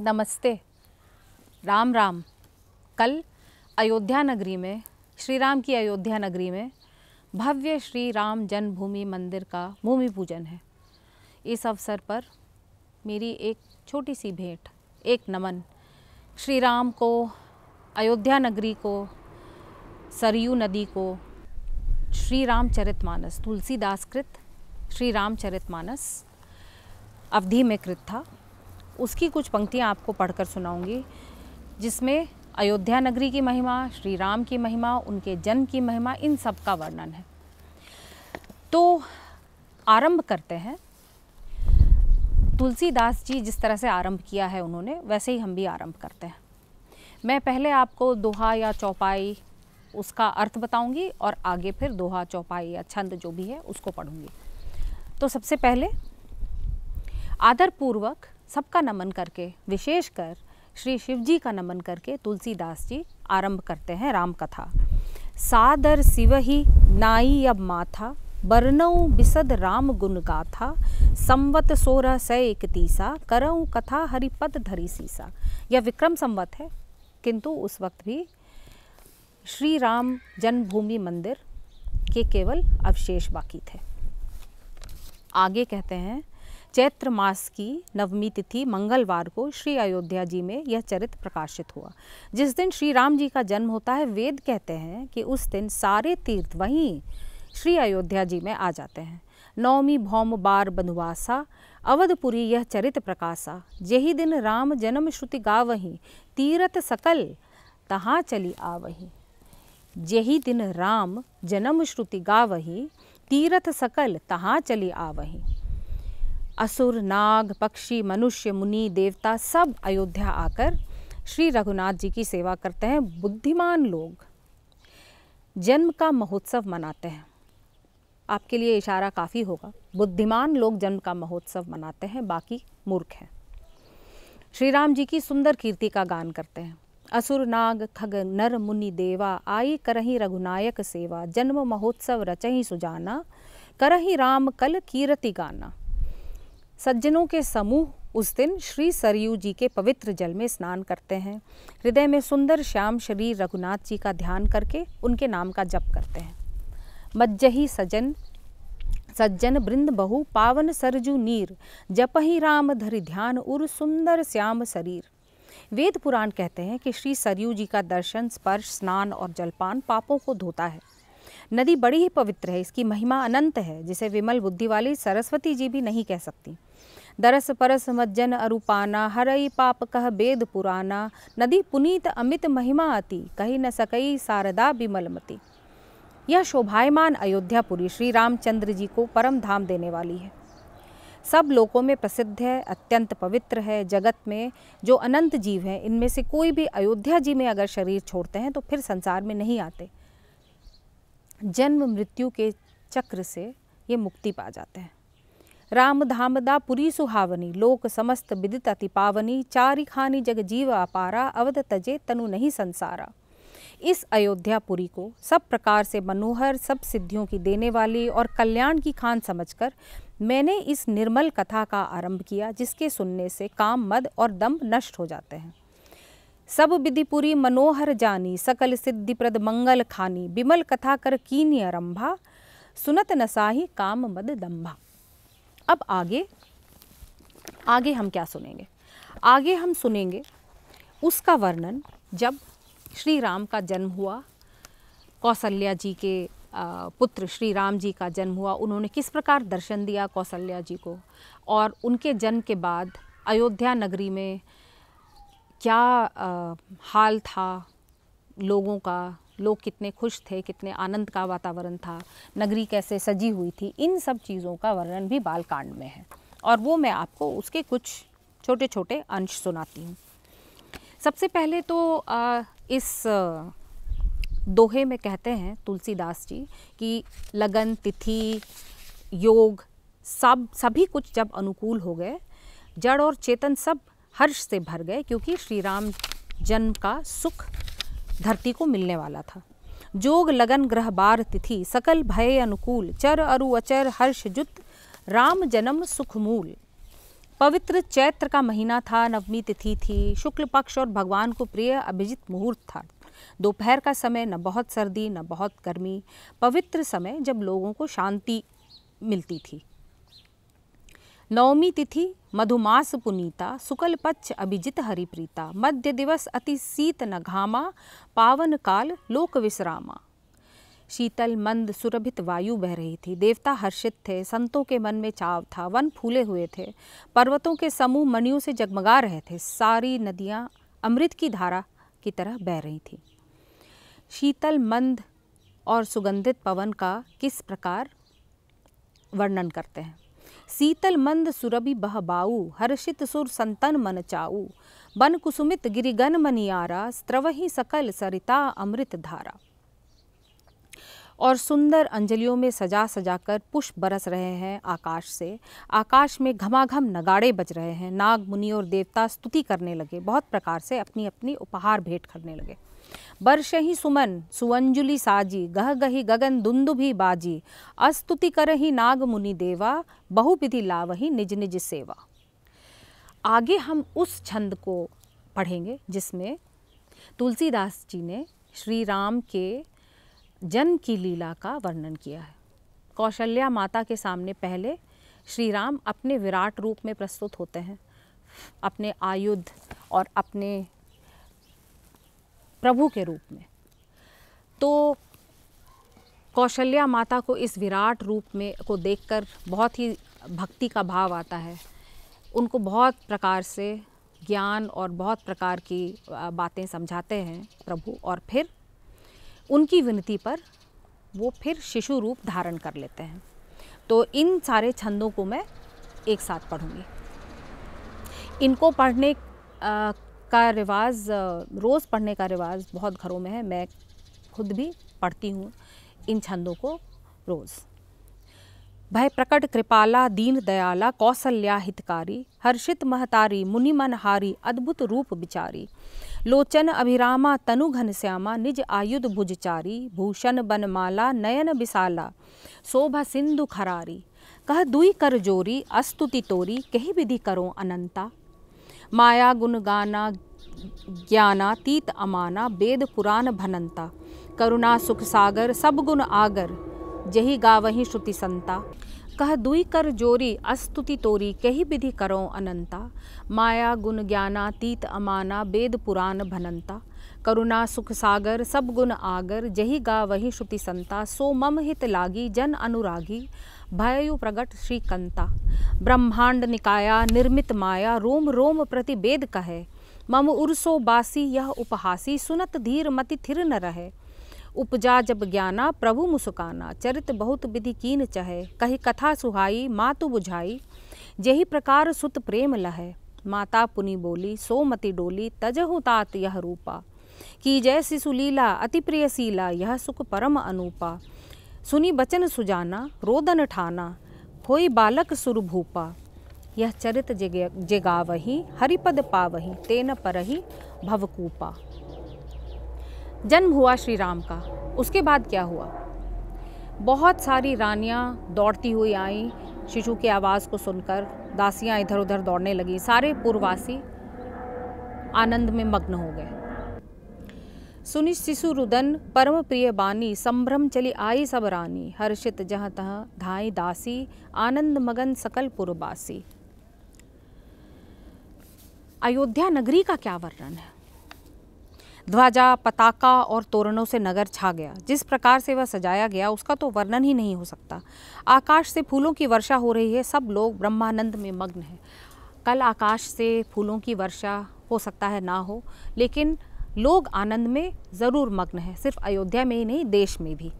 नमस्ते राम राम कल अयोध्या नगरी में श्री राम की अयोध्या नगरी में भव्य श्री राम जन्मभूमि मंदिर का भूमि पूजन है इस अवसर पर मेरी एक छोटी सी भेंट एक नमन श्री राम को अयोध्या नगरी को सरयू नदी को श्री मानस तुलसीदास कृत श्री मानस अवधि में कृत था उसकी कुछ पंक्तियाँ आपको पढ़कर सुनाऊंगी जिसमें अयोध्या नगरी की महिमा श्री राम की महिमा उनके जन्म की महिमा इन सब का वर्णन है तो आरंभ करते हैं तुलसीदास जी जिस तरह से आरंभ किया है उन्होंने वैसे ही हम भी आरंभ करते हैं मैं पहले आपको दोहा या चौपाई उसका अर्थ बताऊंगी और आगे फिर दोहा चौपाई या छंद जो भी है उसको पढ़ूंगी तो सबसे पहले आदरपूर्वक सबका नमन करके विशेषकर श्री शिव जी का नमन करके तुलसीदास जी आरंभ करते हैं राम कथा सादर ही नाई अब माथा बरनऊ बिसद राम गुण गाथा संवत सोरह सै इकतीसा करऊ कथा हरिपद धरी सीसा यह विक्रम संवत है किंतु उस वक्त भी श्री राम जन्मभूमि मंदिर के केवल अवशेष बाकी थे आगे कहते हैं चैत्र मास की नवमी तिथि मंगलवार को श्री अयोध्या जी में यह चरित्र प्रकाशित हुआ जिस दिन श्री राम जी का जन्म होता है वेद कहते हैं कि उस दिन सारे तीर्थ वहीं श्री अयोध्या जी में आ जाते हैं नौमी भौम बार बनवासा अवधपुरी यह चरित प्रकाशा यही दिन राम जन्म श्रुति गावही तीरथ सकल तहाँ चली आवही यही दिन राम जन्म श्रुति गावही तीरथ सकल तहाँ चली आवही असुर नाग पक्षी मनुष्य मुनि देवता सब अयोध्या आकर श्री रघुनाथ जी की सेवा करते हैं बुद्धिमान लोग जन्म का महोत्सव मनाते हैं आपके लिए इशारा काफ़ी होगा बुद्धिमान लोग जन्म का महोत्सव मनाते हैं बाकी मूर्ख हैं श्री राम जी की सुंदर कीर्ति का गान करते हैं असुर नाग खग नर मुनि देवा आई करही रघुनायक सेवा जन्म महोत्सव रचही सुजाना करही राम कल कीरति गाना सज्जनों के समूह उस दिन श्री सरयू जी के पवित्र जल में स्नान करते हैं हृदय में सुंदर श्याम श्री रघुनाथ जी का ध्यान करके उनके नाम का जप करते हैं मज्जही सजन सज्जन बृंद बहु पावन सरजू नीर जप ही राम धरि ध्यान उर सुंदर श्याम शरीर वेद पुराण कहते हैं कि श्री सरयू जी का दर्शन स्पर्श स्नान और जलपान पापों को धोता है नदी बड़ी ही पवित्र है इसकी महिमा अनंत है जिसे विमल बुद्धि वाली सरस्वती जी भी नहीं कह सकती दरस परस मज्जन अरूपाना हरई पाप कह बेद पुराना नदी पुनीत अमित महिमा अति कही न सकई सारदा विमलमति यह शोभायमान अयोध्यापुरी श्री रामचंद्र जी को परम धाम देने वाली है सब लोकों में प्रसिद्ध है अत्यंत पवित्र है जगत में जो अनंत जीव हैं इनमें से कोई भी अयोध्या जी में अगर शरीर छोड़ते हैं तो फिर संसार में नहीं आते जन्म मृत्यु के चक्र से ये मुक्ति पा जाते हैं राम धाम दा पुरी सुहावनी लोक समस्त विदित अति पावनी चारि खानी जग जीव अपारा अवध तजे तनु नहीं संसारा इस अयोध्यापुरी को सब प्रकार से मनोहर सब सिद्धियों की देने वाली और कल्याण की खान समझकर मैंने इस निर्मल कथा का आरंभ किया जिसके सुनने से काम मद और दम नष्ट हो जाते हैं सब विधिपुरी मनोहर जानी सकल सिद्धि प्रद मंगल खानी बिमल कथा कर कीनी आरंभा सुनत नसाही काम मद दम्भा अब आगे आगे हम क्या सुनेंगे आगे हम सुनेंगे उसका वर्णन जब श्री राम का जन्म हुआ कौशल्या जी के पुत्र श्री राम जी का जन्म हुआ उन्होंने किस प्रकार दर्शन दिया कौशल्या जी को और उनके जन्म के बाद अयोध्या नगरी में क्या हाल था लोगों का लोग कितने खुश थे कितने आनंद का वातावरण था नगरी कैसे सजी हुई थी इन सब चीज़ों का वर्णन भी बालकांड में है और वो मैं आपको उसके कुछ छोटे छोटे अंश सुनाती हूँ सबसे पहले तो आ, इस दोहे में कहते हैं तुलसीदास जी कि लगन तिथि योग सब सभी कुछ जब अनुकूल हो गए जड़ और चेतन सब हर्ष से भर गए क्योंकि श्री राम जन्म का सुख धरती को मिलने वाला था जोग लगन ग्रह बार तिथि सकल भय अनुकूल चर अरु अचर हर्ष जुत राम जन्म सुखमूल पवित्र चैत्र का महीना था नवमी तिथि थी शुक्ल पक्ष और भगवान को प्रिय अभिजित मुहूर्त था दोपहर का समय न बहुत सर्दी न बहुत गर्मी पवित्र समय जब लोगों को शांति मिलती थी नवमी तिथि मधुमास पुनीता सुकल पक्ष अभिजित हरिप्रीता मध्य दिवस अति शीत न घामा पावन काल लोक विश्रामा शीतल मंद सुरभित वायु बह रही थी देवता हर्षित थे संतों के मन में चाव था वन फूले हुए थे पर्वतों के समूह मणियों से जगमगा रहे थे सारी नदियाँ अमृत की धारा की तरह बह रही थी शीतल मंद और सुगंधित पवन का किस प्रकार वर्णन करते हैं शीतल मंद सुरभि बहबाऊ हर्षित सुर संतन मन चाऊ बन कुसुमित गिरिगन मनियारा स्त्रवही सकल सरिता अमृत धारा और सुंदर अंजलियों में सजा सजा कर पुष्प बरस रहे हैं आकाश से आकाश में घमाघम नगाड़े बज रहे हैं नाग मुनि और देवता स्तुति करने लगे बहुत प्रकार से अपनी अपनी उपहार भेंट करने लगे ही सुमन सुअंजुलि साजी गह गही गगन दुंदुभि बाजी अस्तुति ही नाग मुनि देवा लाव लावही निज निज सेवा आगे हम उस छंद को पढ़ेंगे जिसमें तुलसीदास जी ने श्री राम के जन्म की लीला का वर्णन किया है कौशल्या माता के सामने पहले श्री राम अपने विराट रूप में प्रस्तुत होते हैं अपने आयुध और अपने प्रभु के रूप में तो कौशल्या माता को इस विराट रूप में को देखकर बहुत ही भक्ति का भाव आता है उनको बहुत प्रकार से ज्ञान और बहुत प्रकार की बातें समझाते हैं प्रभु और फिर उनकी विनती पर वो फिर शिशु रूप धारण कर लेते हैं तो इन सारे छंदों को मैं एक साथ पढ़ूंगी इनको पढ़ने का रिवाज रोज़ पढ़ने का रिवाज बहुत घरों में है मैं खुद भी पढ़ती हूँ इन छंदों को रोज़ भय प्रकट कृपाला दीन दयाला कौशल्या हितकारी हर्षित महतारी मुनि मनहारी अद्भुत रूप बिचारी लोचन अभिरामा तनु घन श्यामा निज आयुध भुजचारी भूषण बनमाला नयन विशाला शोभा सिंधु खरारी कह दुई कर जोरी अस्तुति तोरी कही विधि करो अनंता माया गुणगाना तीत अमाना वेद पुराण भनंता करुणा सुख सागर सब गुण आगर जही गावही श्रुति संता कह दुई कर जोरी अस्तुति तोरी कही विधि करो अनंता माया गुण ज्ञाना तीत अमाना वेद पुराण भनंता करुणा सुख सागर सब गुण आगर जही गा वही श्रुति संता सो मम हित लागी जन अनुरागी भययु प्रगट श्रीकंता ब्रह्मांड निकाया निर्मित माया रोम रोम प्रति वेद कहे मम उर्सो बासी यह उपहासी सुनत धीर मति थिर न रहे उपजा जब ज्ञाना प्रभु मुसुकाना चरित बहुत विधि कीन चहे कही कथा सुहाई मातु बुझाई जेही प्रकार सुत प्रेम लहे माता पुनि बोली सोमति डोली तजहु तात यह रूपा की जय शिशुलीला अति प्रिय सीला यह सुख परम अनूपा सुनी बचन सुजाना रोदन ठाना खोई बालक सुरभूपा यह चरित जगावही हरिपद पावही तेन परही भवकूपा जन्म हुआ श्री राम का उसके बाद क्या हुआ बहुत सारी रानियां दौड़ती हुई आई शिशु की आवाज़ को सुनकर दासियां इधर उधर दौड़ने लगीं सारे पूर्ववासी आनंद में मग्न हो गए सुनि शिशु रुदन परम प्रिय बानी संभ्रम चली आई सब रानी हर्षित जहाँ तह धाई दासी आनंद मगन सकल पुरबासी अयोध्या नगरी का क्या वर्णन है ध्वजा पताका और तोरणों से नगर छा गया जिस प्रकार से वह सजाया गया उसका तो वर्णन ही नहीं हो सकता आकाश से फूलों की वर्षा हो रही है सब लोग ब्रह्मानंद में मग्न हैं कल आकाश से फूलों की वर्षा हो सकता है ना हो लेकिन लोग आनंद में ज़रूर मग्न हैं सिर्फ अयोध्या में ही नहीं देश में भी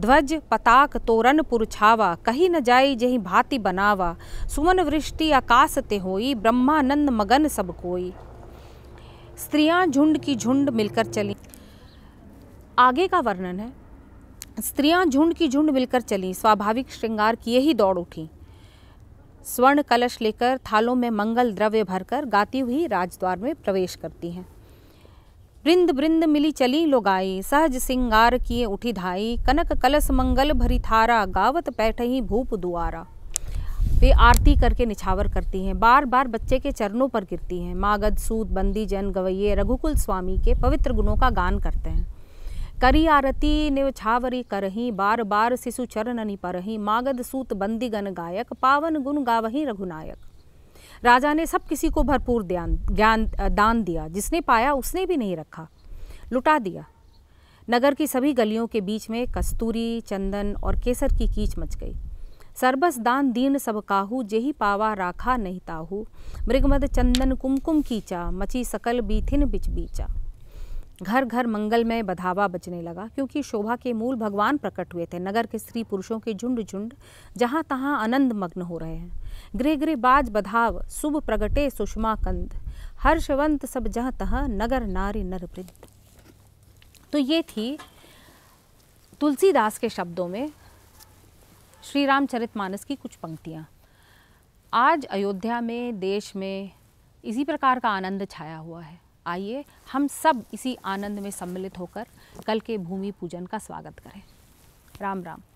ध्वज पताक तोरण पुरछावा कहीं न जाई जही भांति बनावा सुमन वृष्टि आकाश ते होई ब्रह्मानंद मगन सब कोई स्त्रियां झुंड की झुंड मिलकर चली आगे का वर्णन है स्त्रियां झुंड की झुंड मिलकर चली स्वाभाविक श्रृंगार किए ही दौड़ उठी स्वर्ण कलश लेकर थालों में मंगल द्रव्य भरकर गाती हुई राजद्वार में प्रवेश करती हैं वृंद बृंद मिली चली लोगाई सहज सिंगार किए उठी धाई कनक कलश मंगल भरी थारा गावत बैठ ही भूप दुआरा वे आरती करके निछावर करती हैं बार बार बच्चे के चरणों पर गिरती हैं मागध सूद बंदी जन गवैये रघुकुल स्वामी के पवित्र गुणों का गान करते हैं करी आरती निवछावरी करही बार बार शिशु चरणनि परही मागध सूत बंदी गन गायक पावन गुण गावही रघुनायक राजा ने सब किसी को भरपूर ध्यान ज्ञान दान दिया जिसने पाया उसने भी नहीं रखा लुटा दिया नगर की सभी गलियों के बीच में कस्तूरी चंदन और केसर की कीच मच गई सरबस दान दीन सब काहू जेही पावा राखा नहीं ताहू मृगमद चंदन कुमकुम कीचा मची सकल बीथिन बिच बीचा घर घर मंगलमय बधावा बचने लगा क्योंकि शोभा के मूल भगवान प्रकट हुए थे नगर के स्त्री पुरुषों के झुंड झुंड जहाँ तहाँ आनंद मग्न हो रहे हैं गृह गृह बाज बधाव शुभ प्रगटे सुषमा कंद हर्षवंत सब जहाँ तहाँ नगर नारी नर वृद्ध तो ये थी तुलसीदास के शब्दों में श्री रामचरित मानस की कुछ पंक्तियाँ आज अयोध्या में देश में इसी प्रकार का आनंद छाया हुआ है आइए हम सब इसी आनंद में सम्मिलित होकर कल के भूमि पूजन का स्वागत करें राम राम